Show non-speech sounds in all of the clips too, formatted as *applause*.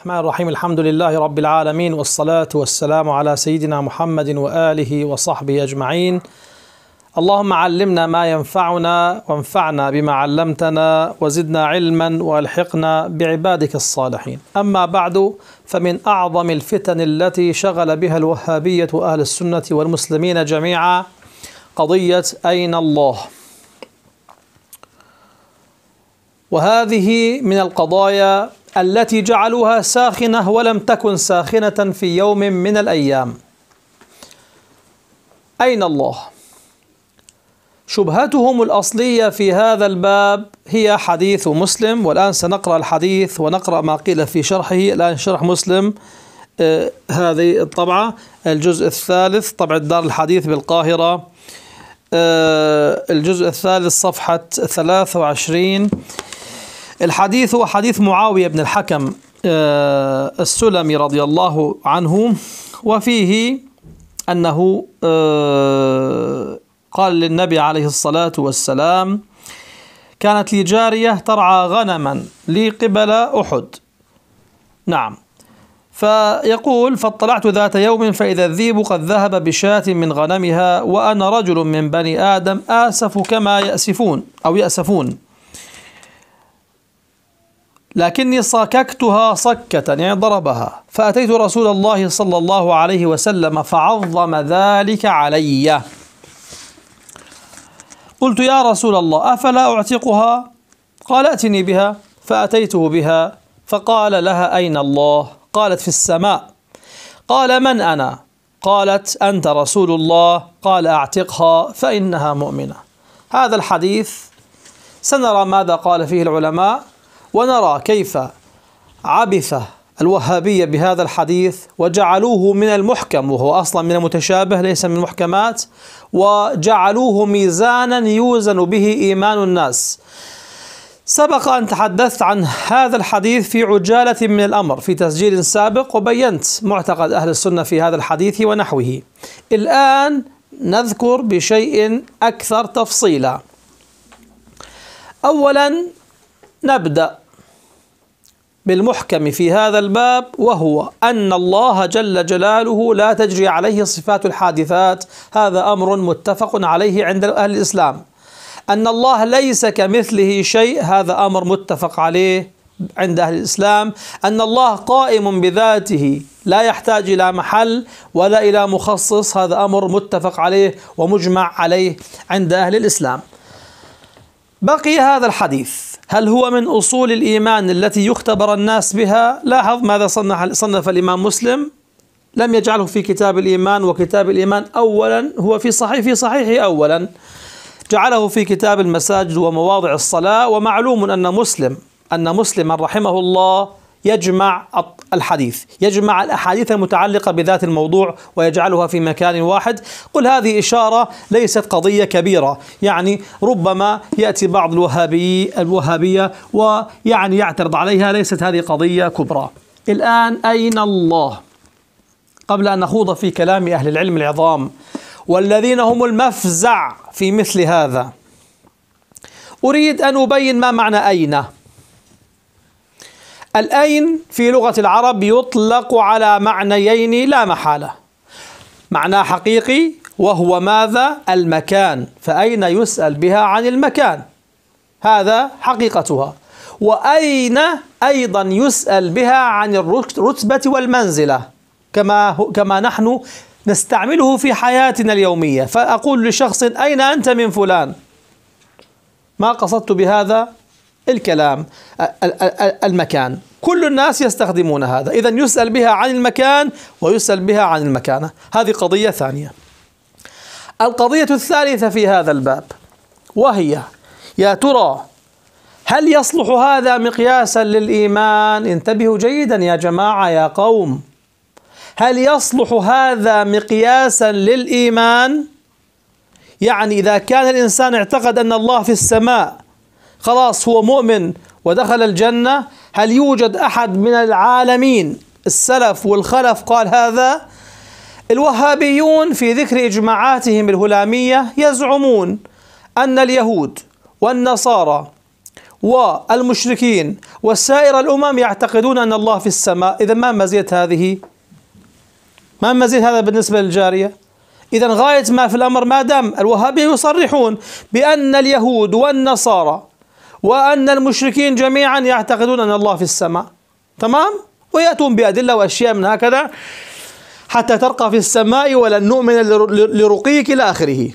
الرحمن الرحيم الحمد لله رب العالمين والصلاة والسلام على سيدنا محمد وآله وصحبه أجمعين اللهم علمنا ما ينفعنا وانفعنا بما علمتنا وزدنا علما والحقنا بعبادك الصالحين أما بعد فمن أعظم الفتن التي شغل بها الوهابية أهل السنة والمسلمين جميعا قضية أين الله وهذه من القضايا التي جعلوها ساخنة ولم تكن ساخنة في يوم من الأيام أين الله؟ شبهتهم الأصلية في هذا الباب هي حديث مسلم والآن سنقرأ الحديث ونقرأ ما قيل في شرحه الآن شرح مسلم آه، هذه الطبعة الجزء الثالث طبعة دار الحديث بالقاهرة آه، الجزء الثالث صفحة 23 الحديث هو حديث معاوية بن الحكم آه، السلمي رضي الله عنه وفيه أنه آه، قال للنبي عليه الصلاة والسلام كانت لي جارية ترعى غنما لي قبل أحد نعم فيقول فاطلعت ذات يوم فإذا الذيب قد ذهب بشاة من غنمها وأنا رجل من بني آدم آسف كما يأسفون أو يأسفون لكني صككتها صكة يعني ضربها فأتيت رسول الله صلى الله عليه وسلم فعظم ذلك علي قلت يا رسول الله أفلا أعتقها قال أتني بها فأتيته بها فقال لها أين الله قالت في السماء قال من أنا قالت أنت رسول الله قال أعتقها فإنها مؤمنة هذا الحديث سنرى ماذا قال فيه العلماء ونرى كيف عبث الوهابية بهذا الحديث وجعلوه من المحكم وهو أصلا من المتشابه ليس من المحكمات وجعلوه ميزانا يوزن به إيمان الناس سبق أن تحدثت عن هذا الحديث في عجالة من الأمر في تسجيل سابق وبينت معتقد أهل السنة في هذا الحديث ونحوه الآن نذكر بشيء أكثر تفصيلا أولا نبدأ بالمحكم في هذا الباب وهو أن الله جل جلاله لا تجري عليه صفات الحادثات هذا أمر متفق عليه عند أهل الإسلام أن الله ليس كمثله شيء هذا أمر متفق عليه عند أهل الإسلام أن الله قائم بذاته لا يحتاج إلى محل ولا إلى مخصص هذا أمر متفق عليه ومجمع عليه عند أهل الإسلام بقي هذا الحديث هل هو من أصول الإيمان التي يختبر الناس بها لاحظ ماذا صنف, صنف الإمام مسلم لم يجعله في كتاب الإيمان وكتاب الإيمان أولا هو في صحيح في صحيحه أولا جعله في كتاب المساجد ومواضع الصلاة ومعلوم أن مسلم أن مسلما رحمه الله يجمع الحديث يجمع الأحاديث المتعلقة بذات الموضوع ويجعلها في مكان واحد قل هذه إشارة ليست قضية كبيرة يعني ربما يأتي بعض الوهابي الوهابية ويعني يعترض عليها ليست هذه قضية كبرى الآن أين الله قبل أن نخوض في كلام أهل العلم العظام والذين هم المفزع في مثل هذا أريد أن أبين ما معنى أين الأين في لغة العرب يطلق على معنيين لا محالة معنى حقيقي وهو ماذا؟ المكان فأين يسأل بها عن المكان هذا حقيقتها وأين أيضا يسأل بها عن الرتبة والمنزلة كما, كما نحن نستعمله في حياتنا اليومية فأقول لشخص أين أنت من فلان ما قصدت بهذا الكلام المكان كل الناس يستخدمون هذا إذا يسأل بها عن المكان ويسأل بها عن المكانة هذه قضية ثانية القضية الثالثة في هذا الباب وهي يا ترى هل يصلح هذا مقياسا للإيمان انتبهوا جيدا يا جماعة يا قوم هل يصلح هذا مقياسا للإيمان يعني إذا كان الإنسان اعتقد أن الله في السماء خلاص هو مؤمن ودخل الجنة هل يوجد أحد من العالمين السلف والخلف قال هذا الوهابيون في ذكر إجماعاتهم الهلامية يزعمون أن اليهود والنصارى والمشركين والسائر الأمم يعتقدون أن الله في السماء إذا ما مزيت هذه ما مزيد هذا بالنسبة للجارية إذا غاية ما في الأمر ما دام الوهابية يصرحون بأن اليهود والنصارى وأن المشركين جميعا يعتقدون أن الله في السماء تمام ويأتون بأدلة وأشياء من هكذا حتى ترقى في السماء ولن نؤمن لرقيك إلى آخره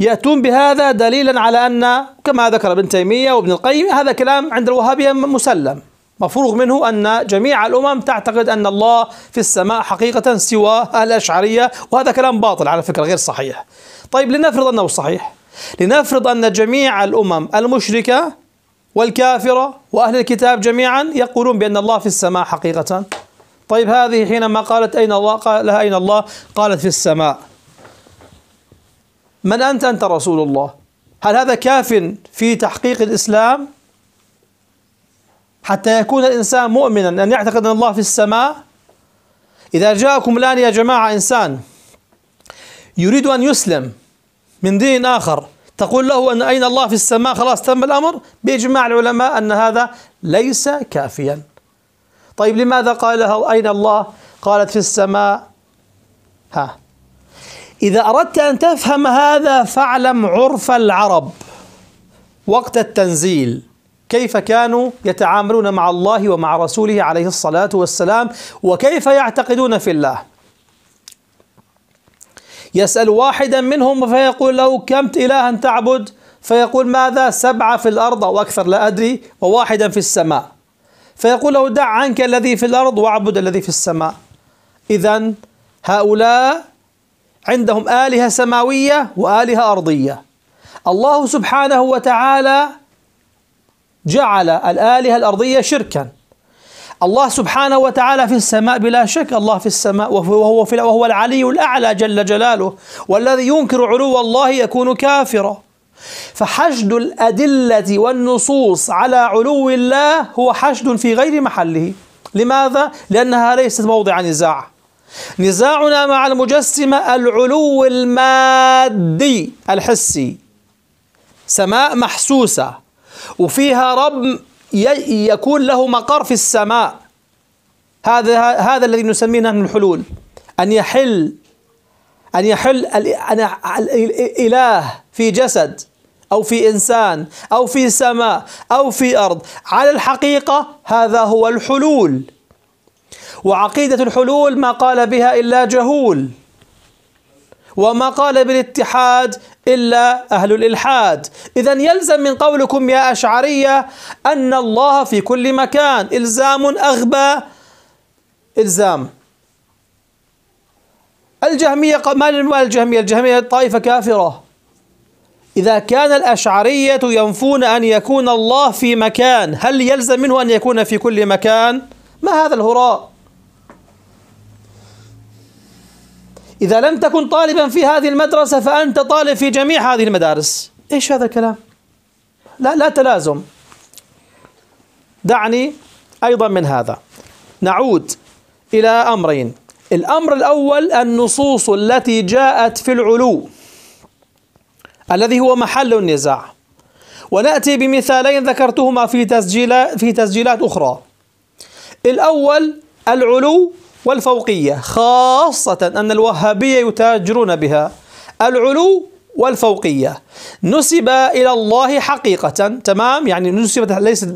يأتون بهذا دليلا على أن كما ذكر ابن تيمية وابن القيم هذا كلام عند الوهابية مسلم مفروغ منه أن جميع الأمم تعتقد أن الله في السماء حقيقة سوى الأشعرية وهذا كلام باطل على فكرة غير صحيح طيب لنفرض أنه صحيح لنفرض أن جميع الأمم المشركة والكافرة وأهل الكتاب جميعا يقولون بأن الله في السماء حقيقة طيب هذه حينما قالت أين الله قال لها أين الله قالت في السماء من أنت أنت رسول الله هل هذا كاف في تحقيق الإسلام حتى يكون الإنسان مؤمنا أن يعتقد أن الله في السماء إذا جاءكم الآن يا جماعة إنسان يريد أن يسلم من دين آخر تقول له أن أين الله في السماء خلاص تم الأمر بإجماع العلماء أن هذا ليس كافيا طيب لماذا قال لها أين الله قالت في السماء ها إذا أردت أن تفهم هذا فاعلم عرف العرب وقت التنزيل كيف كانوا يتعاملون مع الله ومع رسوله عليه الصلاة والسلام وكيف يعتقدون في الله يسأل واحدا منهم فيقول له كم إلها تعبد فيقول ماذا سبعة في الأرض أو أكثر لا أدري وواحدا في السماء فيقول له دع عنك الذي في الأرض واعبد الذي في السماء إذا هؤلاء عندهم آلهة سماوية وآلهة أرضية الله سبحانه وتعالى جعل الآلهة الأرضية شركا الله سبحانه وتعالى في السماء بلا شك الله في السماء وهو في وهو العلي الاعلى جل جلاله والذي ينكر علو الله يكون كافرا فحشد الادله والنصوص على علو الله هو حشد في غير محله لماذا لانها ليست موضع نزاع نزاعنا مع المجسمه العلو المادي الحسي سماء محسوسه وفيها رب يكون له مقر في السماء هذا هذا الذي نسميه نحن الحلول أن يحل أن يحل الإله في جسد أو في إنسان أو في سماء أو في أرض على الحقيقة هذا هو الحلول وعقيدة الحلول ما قال بها إلا جهول وما قال بالاتحاد إلا أهل الإلحاد إذا يلزم من قولكم يا أشعرية أن الله في كل مكان إلزام أغبى إلزام الجهمية ما الجهمية الجهمية طائفة كافرة إذا كان الأشعرية ينفون أن يكون الله في مكان هل يلزم منه أن يكون في كل مكان ما هذا الهراء إذا لم تكن طالبا في هذه المدرسة فأنت طالب في جميع هذه المدارس إيش هذا الكلام؟ لا لا تلازم دعني أيضا من هذا نعود إلى أمرين الأمر الأول النصوص التي جاءت في العلو الذي هو محل النزاع ونأتي بمثالين ذكرتهما في تسجيلات في تسجيلات أخرى الأول العلو والفوقية خاصة أن الوهابية يتاجرون بها العلو والفوقية نسب إلى الله حقيقة تمام يعني نسبت ليس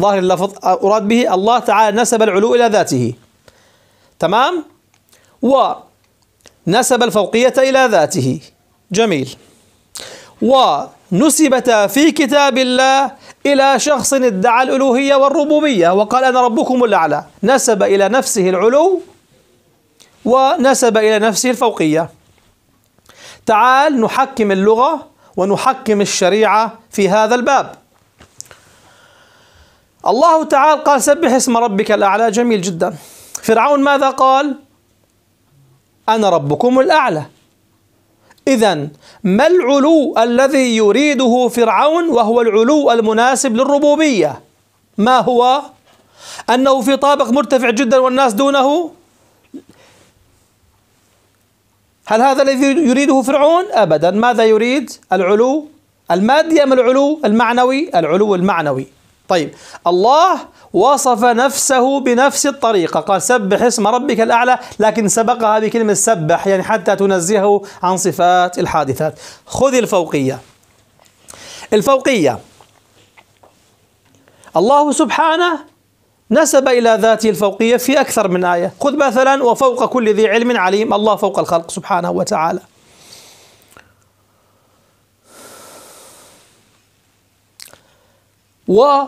ظاهر اللفظ أراد به الله تعالى نسب العلو إلى ذاته تمام ونسب الفوقية إلى ذاته جميل ونسبتا في كتاب الله إلى شخص ادعى الألوهية والربوبية وقال أنا ربكم الأعلى نسب إلى نفسه العلو ونسب إلى نفسه الفوقية تعال نحكم اللغة ونحكم الشريعة في هذا الباب الله تعالى قال سبح اسم ربك الأعلى جميل جدا فرعون ماذا قال أنا ربكم الأعلى إذا ما العلو الذي يريده فرعون وهو العلو المناسب للربوبية ما هو أنه في طابق مرتفع جدا والناس دونه هل هذا الذي يريده فرعون أبدا ماذا يريد العلو المادي أم العلو المعنوي العلو المعنوي طيب الله وصف نفسه بنفس الطريقة قال سبح اسم ربك الأعلى لكن سبقها بكلمة سبح يعني حتى تنزهه عن صفات الحادثات خذ الفوقية الفوقية الله سبحانه نسب إلى ذاته الفوقية في أكثر من آية خذ مثلا وفوق كل ذي علم عليم الله فوق الخلق سبحانه وتعالى و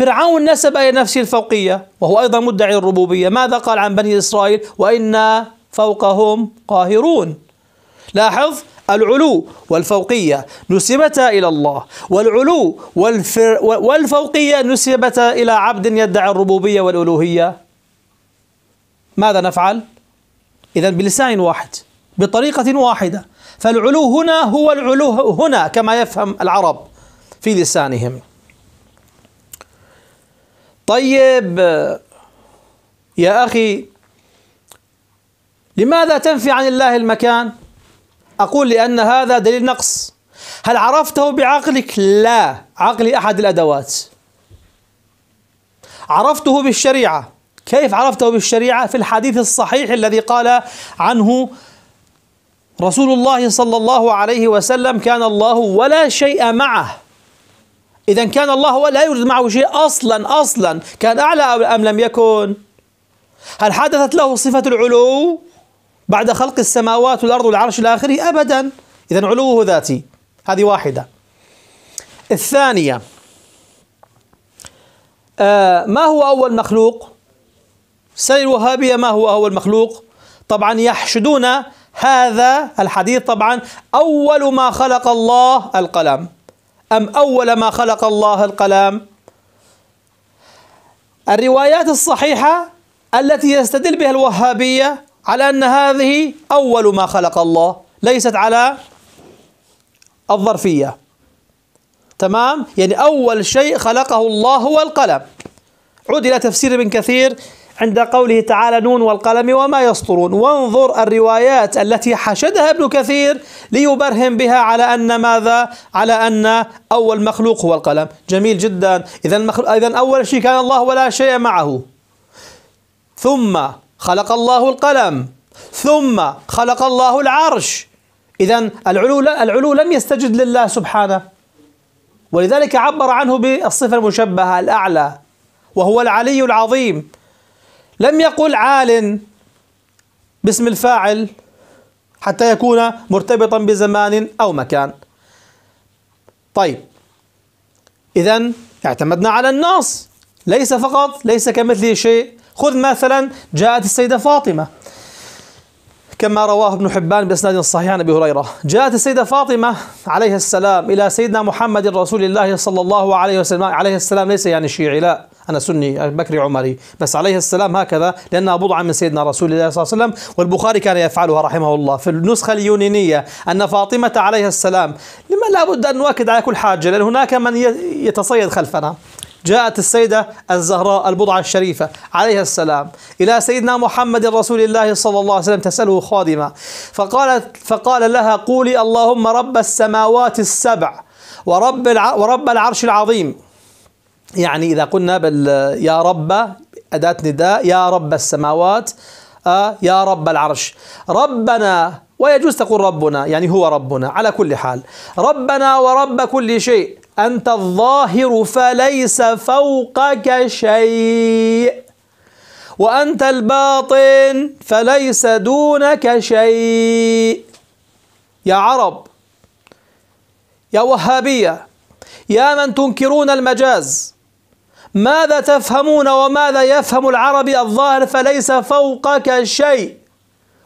فرعون نسب إلى نفسه الفوقية وهو أيضا مدعي الربوبية ماذا قال عن بني إسرائيل وإنا فوقهم قاهرون لاحظ العلو والفوقية نسبتا إلى الله والعلو والفر والفوقية نسبتا إلى عبد يدعي الربوبية والألوهية ماذا نفعل؟ إذا بلسان واحد بطريقة واحدة فالعلو هنا هو العلو هنا كما يفهم العرب في لسانهم طيب يا أخي لماذا تنفي عن الله المكان؟ أقول لأن هذا دليل نقص هل عرفته بعقلك؟ لا عقلي أحد الأدوات عرفته بالشريعة كيف عرفته بالشريعة؟ في الحديث الصحيح الذي قال عنه رسول الله صلى الله عليه وسلم كان الله ولا شيء معه إذا كان الله لا يوجد معه شيء أصلا أصلا كان أعلى أم لم يكن هل حدثت له صفة العلو بعد خلق السماوات والأرض والعرش إلى آخره أبدا إذا علوه ذاتي هذه واحدة الثانية آه ما هو أول مخلوق سأل الوهابية ما هو أول مخلوق طبعا يحشدون هذا الحديث طبعا أول ما خلق الله القلم أم أول ما خلق الله القلم الروايات الصحيحة التي يستدل بها الوهابية على أن هذه أول ما خلق الله ليست على الظرفية تمام يعني أول شيء خلقه الله هو القلم عود إلى تفسير ابن كثير عند قوله تعالى نون والقلم وما يسطرون وانظر الروايات التي حشدها ابن كثير ليبرهن بها على أن ماذا على أن أول مخلوق هو القلم جميل جدا إذا إذا أول شيء كان الله ولا شيء معه ثم خلق الله القلم ثم خلق الله العرش إذا العلو العلو لم يستجد لله سبحانه ولذلك عبر عنه بالصفة المشبهة الأعلى وهو العلي العظيم لم يقل عال باسم الفاعل حتى يكون مرتبطا بزمان أو مكان طيب إذا اعتمدنا على النص ليس فقط ليس كمثله شيء خذ مثلا جاءت السيدة فاطمة كما رواه ابن حبان بإسناد صحيح عن أبي هريرة جاءت السيدة فاطمة عليه السلام إلى سيدنا محمد رسول الله صلى الله عليه وسلم عليه السلام ليس يعني شيعي لا أنا سني بكري عمري بس عليه السلام هكذا لأنها بضعة من سيدنا رسول الله صلى الله عليه وسلم والبخاري كان يفعلها رحمه الله في النسخة اليونينية أن فاطمة عليه السلام لما لابد أن نؤكد على كل حاجة لأن هناك من يتصيد خلفنا جاءت السيدة الزهراء البضعة الشريفة عليها السلام إلى سيدنا محمد رسول الله صلى الله عليه وسلم تسأله خادمة فقالت فقال لها قولي اللهم رب السماوات السبع ورب ورب العرش العظيم يعني إذا قلنا بال يا رب أداة نداء يا رب السماوات آه، يا رب العرش ربنا ويجوز تقول ربنا يعني هو ربنا على كل حال ربنا ورب كل شيء أنت الظاهر فليس فوقك شيء وأنت الباطن فليس دونك شيء يا عرب يا وهابية يا من تنكرون المجاز ماذا تفهمون وماذا يفهم العربي الظاهر فليس فوقك شيء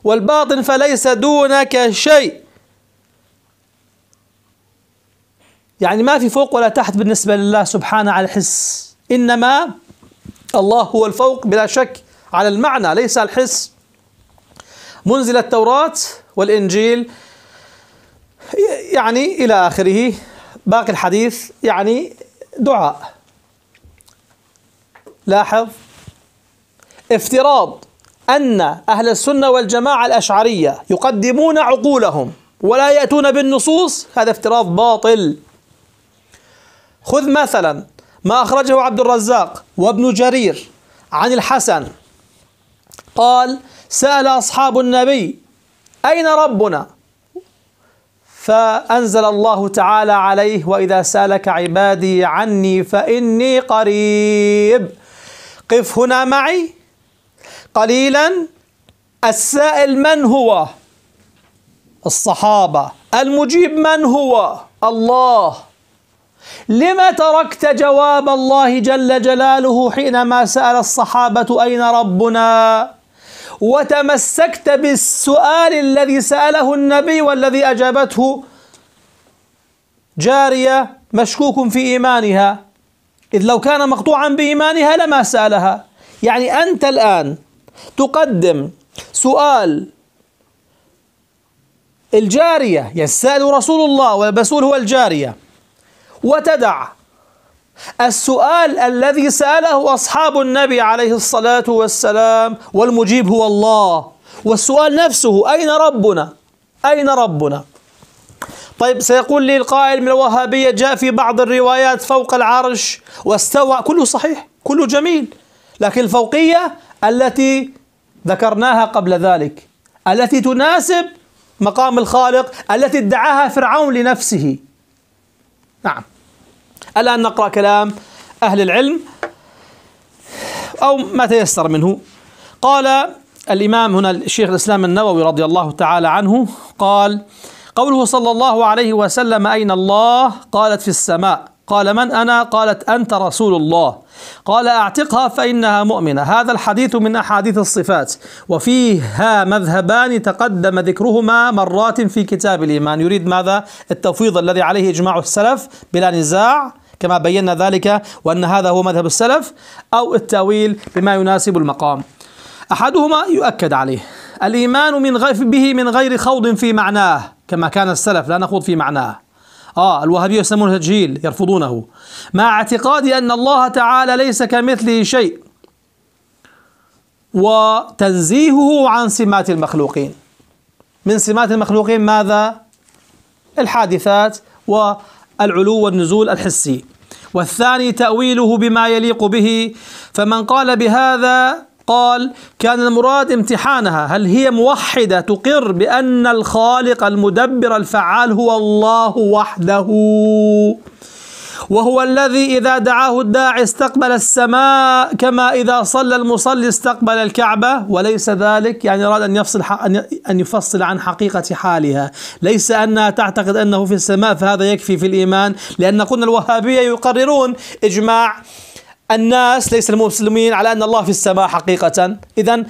والباطن فليس دونك شيء يعني ما في فوق ولا تحت بالنسبة لله سبحانه على الحس إنما الله هو الفوق بلا شك على المعنى ليس الحس منزل التوراة والإنجيل يعني إلى آخره باقي الحديث يعني دعاء لاحظ افتراض أن أهل السنة والجماعة الأشعرية يقدمون عقولهم ولا يأتون بالنصوص هذا افتراض باطل خذ مثلا ما أخرجه عبد الرزاق وابن جرير عن الحسن قال سأل أصحاب النبي أين ربنا فأنزل الله تعالى عليه وإذا سألك عبادي عني فإني قريب قف هنا معي قليلا السائل من هو الصحابة المجيب من هو الله لم تركت جواب الله جل جلاله حينما سأل الصحابة أين ربنا وتمسكت بالسؤال الذي سأله النبي والذي أجابته جارية مشكوك في إيمانها إذ لو كان مقطوعا بإيمانها لما سألها يعني أنت الآن تقدم سؤال الجارية يسأل يعني رسول الله والمسؤول هو الجارية وتدع السؤال الذي سأله أصحاب النبي عليه الصلاة والسلام والمجيب هو الله والسؤال نفسه أين ربنا؟ أين ربنا؟ طيب سيقول لي القائل من الوهابية جاء في بعض الروايات فوق العرش واستوى كله صحيح كله جميل لكن الفوقية التي ذكرناها قبل ذلك التي تناسب مقام الخالق التي ادعاها فرعون لنفسه نعم الآن نقرأ كلام أهل العلم أو ما تيسر منه قال الإمام هنا الشيخ الإسلام النووي رضي الله تعالى عنه قال قوله صلى الله عليه وسلم أين الله قالت في السماء قال من أنا قالت أنت رسول الله قال أعتقها فإنها مؤمنة هذا الحديث من أحاديث الصفات وفيها مذهبان تقدم ذكرهما مرات في كتاب الإيمان يريد ماذا التفويض الذي عليه إجماع السلف بلا نزاع كما بينا ذلك وأن هذا هو مذهب السلف أو التأويل بما يناسب المقام أحدهما يؤكد عليه الإيمان من غير به من غير خوض في معناه كما كان السلف لا نخوض في معناه آه الوهابية يسمونه تجهيل يرفضونه مع اعتقاد أن الله تعالى ليس كمثله شيء وتنزيهه عن سمات المخلوقين من سمات المخلوقين ماذا؟ الحادثات والعلو والنزول الحسي والثاني تأويله بما يليق به فمن قال بهذا قال كان المراد امتحانها هل هي موحدة تقر بأن الخالق المدبر الفعال هو الله وحده وهو الذي إذا دعاه الداعي استقبل السماء كما إذا صلى المصلي استقبل الكعبة وليس ذلك يعني أراد أن يفصل أن يفصل عن حقيقة حالها ليس أنها تعتقد أنه في السماء فهذا يكفي في الإيمان لأن قلنا الوهابية يقررون إجماع الناس ليس المسلمين على أن الله في السماء حقيقة إذا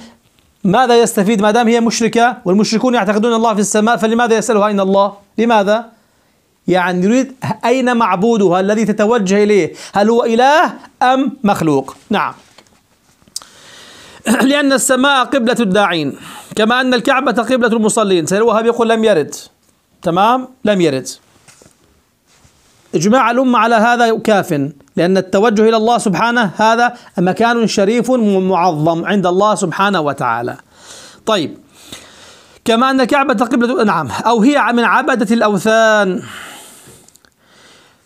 ماذا يستفيد ما دام هي مشركة والمشركون يعتقدون الله في السماء فلماذا يسألها أين الله لماذا يعني يريد أين معبودها الذي تتوجه إليه هل هو إله أم مخلوق نعم *clears throat* لأن السماء قبلة الداعين كما أن الكعبة قبلة المصلين سيروها الوهاب يقول لم يرد تمام لم يرد إجماع الأمة على هذا كاف لأن التوجه إلى الله سبحانه هذا مكان شريف معظم عند الله سبحانه وتعالى طيب كما أن الكعبة قبلة نعم أو هي من عبدة الأوثان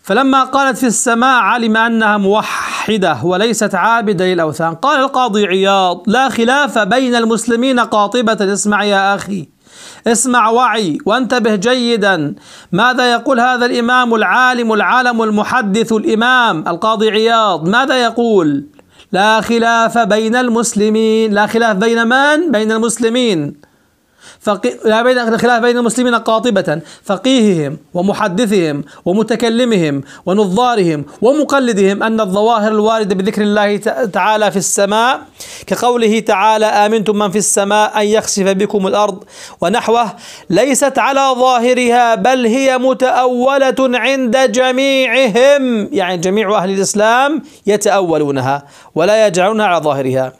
فلما قالت في السماء علم أنها موحدة وليست عابدة للأوثان قال القاضي عياض لا خلاف بين المسلمين قاطبة اسمع يا أخي اسمع وعي وانتبه جيدا ماذا يقول هذا الامام العالم العالم المحدث الامام القاضي عياض ماذا يقول لا خلاف بين المسلمين لا خلاف بين من بين المسلمين لا بين الخلاف بين المسلمين قاطبة فقيههم ومحدثهم ومتكلمهم ونظارهم ومقلدهم أن الظواهر الواردة بذكر الله تعالى في السماء كقوله تعالى آمنتم من في السماء أن يخسف بكم الأرض ونحوه ليست على ظاهرها بل هي متأولة عند جميعهم يعني جميع أهل الإسلام يتأولونها ولا يجعلونها على ظاهرها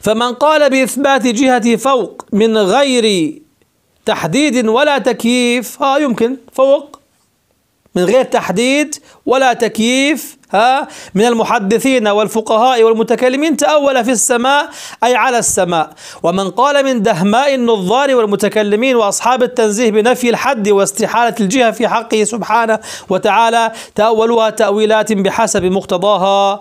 فمن قال بإثبات جهة فوق من غير تحديد ولا تكييف ها يمكن فوق من غير تحديد ولا تكييف ها من المحدثين والفقهاء والمتكلمين تأول في السماء أي على السماء ومن قال من دهماء النظار والمتكلمين وأصحاب التنزيه بنفي الحد واستحالة الجهة في حقه سبحانه وتعالى تأولها تأويلات بحسب مقتضاها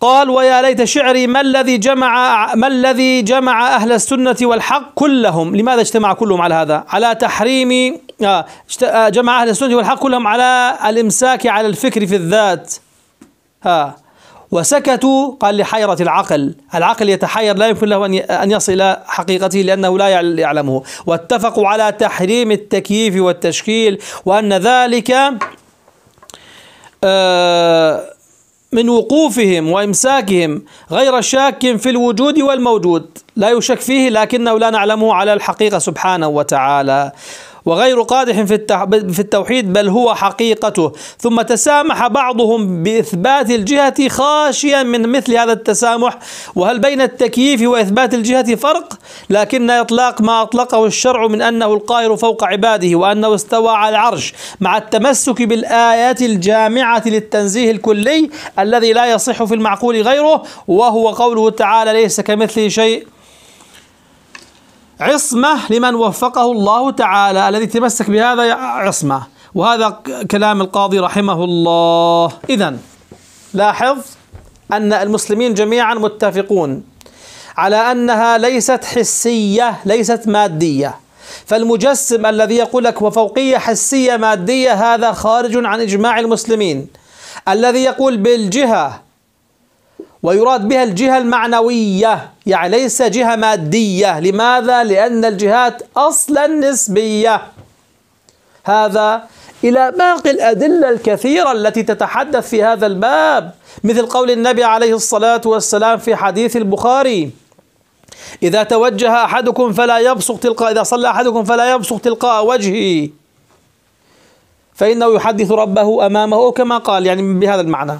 قال ويا ليت شعري ما الذي جمع ما الذي جمع اهل السنه والحق كلهم لماذا اجتمع كلهم على هذا على تحريم آه، آه، جمع اهل السنه والحق كلهم على الامساك على الفكر في الذات ها وسكتوا قال لحيرة العقل العقل يتحير لا يمكن له أن يصل إلى حقيقته لأنه لا يعلمه واتفقوا على تحريم التكييف والتشكيل وأن ذلك آه من وقوفهم وإمساكهم غير شاك في الوجود والموجود لا يشك فيه لكنه لا نعلمه على الحقيقة سبحانه وتعالى وغير قادح في, في التوحيد بل هو حقيقته ثم تسامح بعضهم بإثبات الجهة خاشيا من مثل هذا التسامح وهل بين التكييف وإثبات الجهة فرق لكن إطلاق ما أطلقه الشرع من أنه القاهر فوق عباده وأنه استوى على العرش مع التمسك بالآيات الجامعة للتنزيه الكلي الذي لا يصح في المعقول غيره وهو قوله تعالى ليس كمثله شيء عصمة لمن وفقه الله تعالى الذي تمسك بهذا عصمة وهذا كلام القاضي رحمه الله إذا لاحظ أن المسلمين جميعا متفقون على أنها ليست حسية ليست مادية فالمجسم الذي يقول لك وفوقية حسية مادية هذا خارج عن إجماع المسلمين الذي يقول بالجهة ويراد بها الجهة المعنوية يعني ليس جهة مادية لماذا؟ لأن الجهات أصلا نسبية هذا إلى باقي الأدلة الكثيرة التي تتحدث في هذا الباب مثل قول النبي عليه الصلاة والسلام في حديث البخاري إذا توجه أحدكم فلا يبصق تلقاء إذا صلى أحدكم فلا يبصق تلقاء وجهه فإنه يحدث ربه أمامه كما قال يعني بهذا المعنى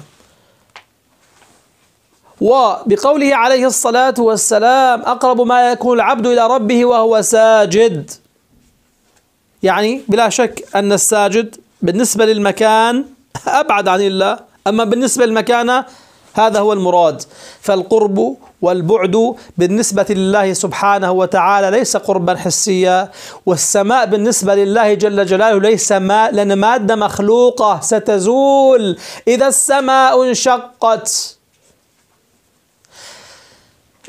وبقوله عليه الصلاة والسلام أقرب ما يكون العبد إلى ربه وهو ساجد يعني بلا شك أن الساجد بالنسبة للمكان *laughs* أبعد عن الله أما بالنسبة للمكانة هذا هو المراد فالقرب والبعد بالنسبة لله سبحانه وتعالى ليس قربا حسيا والسماء بالنسبة لله جل جلاله ليس ما لأن مادة مخلوقة ستزول إذا السماء انشقت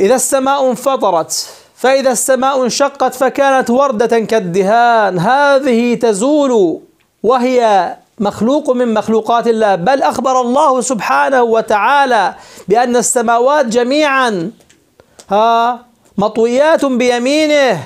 إذا السماء انفطرت فإذا السماء انشقت فكانت وردة كالدهان هذه تزول وهي مخلوق من مخلوقات الله بل أخبر الله سبحانه وتعالى بأن السماوات جميعا ها مطويات بيمينه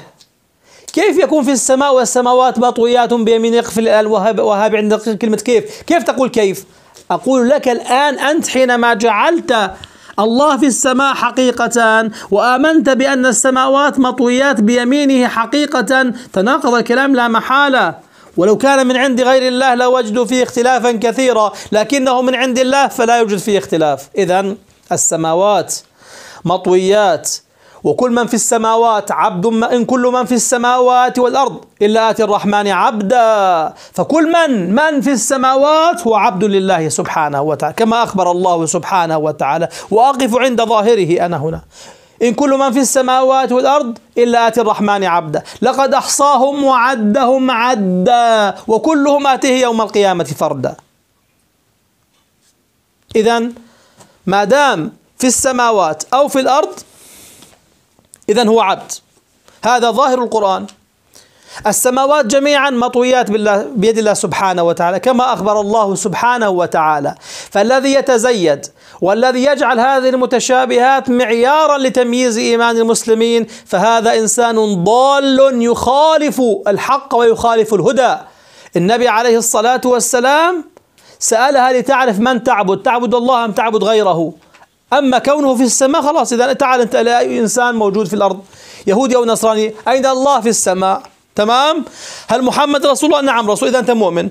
كيف يكون في السماء والسماوات مطويات بيمينه يقفل الوهاب وهاب عند كلمة كيف كيف تقول كيف أقول لك الآن أنت حينما جعلت الله في السماء حقيقتان وآمنت بأن السماوات مطويات بيمينه حقيقة تناقض الكلام لا محالة ولو كان من عند غير الله لوجدوا فيه اختلافا كثيرا لكنه من عند الله فلا يوجد فيه اختلاف إذا السماوات مطويات وكل من في السماوات عبد إن كل من في السماوات والأرض إلا آتي الرحمن عبدا فكل من من في السماوات هو عبد لله سبحانه وتعالى كما أخبر الله سبحانه وتعالى وأقف عند ظاهره أنا هنا إن كل من في السماوات والأرض إلا آتي الرحمن عبدا لقد أحصاهم وعدهم عدا وكلهم آتيه يوم القيامة فردا إذا ما دام في السماوات أو في الأرض إذا هو عبد هذا ظاهر القرآن السماوات جميعا مطويات بالله بيد الله سبحانه وتعالى كما أخبر الله سبحانه وتعالى فالذي يتزيد والذي يجعل هذه المتشابهات معيارا لتمييز إيمان المسلمين فهذا إنسان ضال يخالف الحق ويخالف الهدى النبي عليه الصلاة والسلام سألها لتعرف من تعبد تعبد الله أم تعبد غيره أما كونه في السماء خلاص إذا تعال أنت أي إنسان موجود في الأرض يهودي أو نصراني أين الله في السماء تمام هل محمد رسول الله نعم رسول إذا أنت مؤمن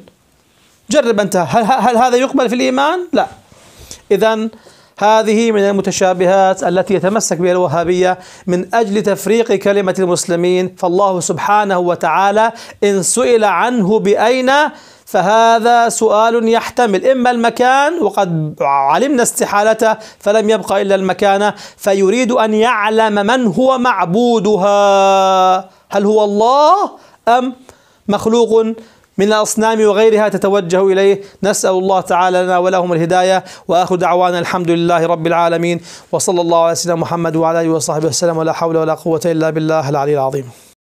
جرب أنت هل, هل هذا يقبل في الإيمان لا إذا هذه من المتشابهات التي يتمسك بها الوهابية من أجل تفريق كلمة المسلمين فالله سبحانه وتعالى إن سئل عنه بأين فهذا سؤال يحتمل إما المكان وقد علمنا استحالته فلم يبقى إلا المكان فيريد أن يعلم من هو معبودها هل هو الله أم مخلوق من الأصنام وغيرها تتوجه إليه نسأل الله تعالى لنا ولهم الهداية وآخر دعوانا الحمد لله رب العالمين وصلى الله على سيدنا محمد وعلى آله وصحبه وسلم ولا حول ولا قوة إلا بالله العلي العظيم